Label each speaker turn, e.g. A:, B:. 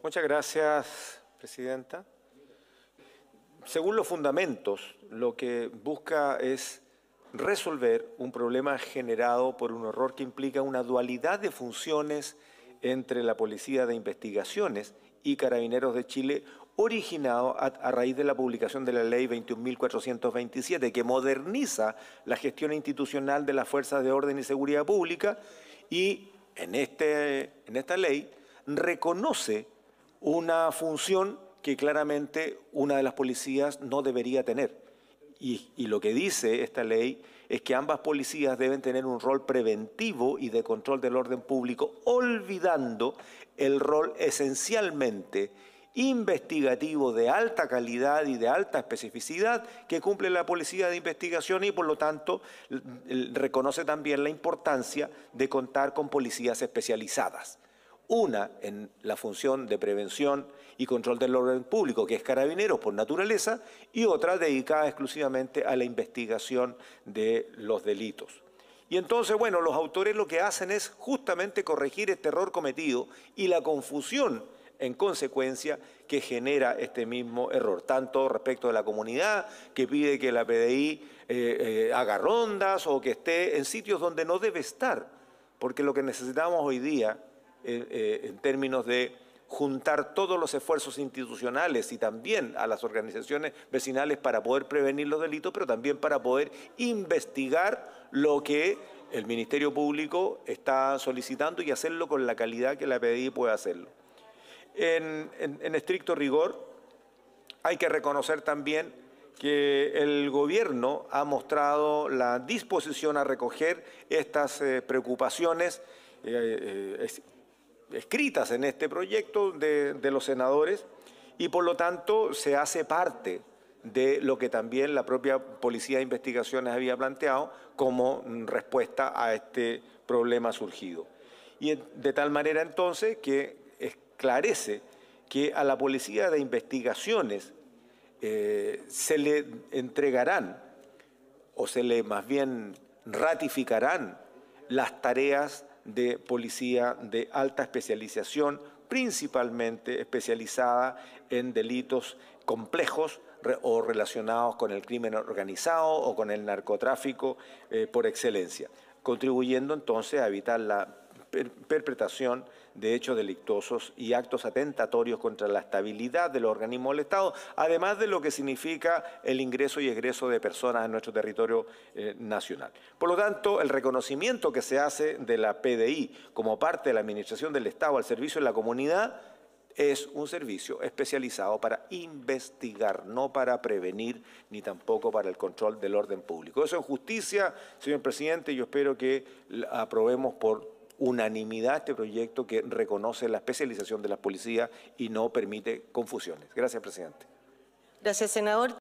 A: Muchas gracias, Presidenta. Según los fundamentos, lo que busca es resolver un problema generado por un error que implica una dualidad de funciones entre la Policía de Investigaciones y Carabineros de Chile, originado a, raíz de la publicación de la Ley 21.427, que moderniza la gestión institucional de las fuerzas de orden y seguridad pública y en, este, en esta ley reconoce una función que claramente una de las policías no debería tener. Y, lo que dice esta ley es que ambas policías deben tener un rol preventivo y de control del orden público, olvidando el rol esencialmente investigativo de alta calidad y de alta especificidad que cumple la policía de investigación y por lo tanto reconoce también la importancia de contar con policías especializadas una en la función de prevención y control del orden público, que es carabineros por naturaleza, y otra dedicada exclusivamente a la investigación de los delitos. Y entonces, bueno, los autores lo que hacen es justamente corregir este error cometido y la confusión en consecuencia que genera este mismo error, tanto respecto de la comunidad que pide que la PDI eh, eh, haga rondas o que esté en sitios donde no debe estar, porque lo que necesitamos hoy día eh, en términos de juntar todos los esfuerzos institucionales y también a las organizaciones vecinales para poder prevenir los delitos, pero también para poder investigar lo que el Ministerio Público está solicitando y hacerlo con la calidad que la PDI puede hacerlo. En, estricto rigor, hay que reconocer también que el gobierno ha mostrado la disposición a recoger estas eh, preocupaciones eh, escritas en este proyecto de, los senadores y por lo tanto se hace parte de lo que también la propia Policía de Investigaciones había planteado como respuesta a este problema surgido. Y de tal manera entonces que esclarece que a la Policía de Investigaciones eh, se le entregarán o se le más bien ratificarán las tareas de policía de alta especialización, principalmente especializada en delitos complejos o relacionados con el crimen organizado o con el narcotráfico eh, por excelencia, contribuyendo entonces a evitar la perpetración de hechos delictuosos y actos atentatorios contra la estabilidad del organismo del Estado, además de lo que significa el ingreso y egreso de personas en nuestro territorio eh, nacional. Por lo tanto, el reconocimiento que se hace de la PDI como parte de la Administración del Estado al servicio de la comunidad es un servicio especializado para investigar, no para prevenir, ni tampoco para el control del orden público. Eso es justicia, señor presidente, yo espero que aprobemos por unanimidad este proyecto que reconoce la especialización de las policías y no permite confusiones. Gracias, presidente. Gracias, senador.